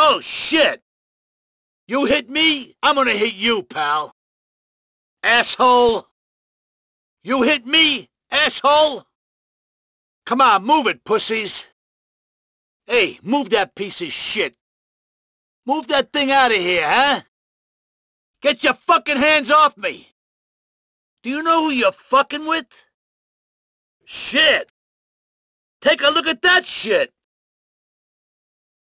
Oh, shit! You hit me, I'm gonna hit you, pal. Asshole! You hit me, asshole! Come on, move it, pussies! Hey, move that piece of shit! Move that thing out of here, huh? Get your fucking hands off me! Do you know who you're fucking with? Shit! Take a look at that shit!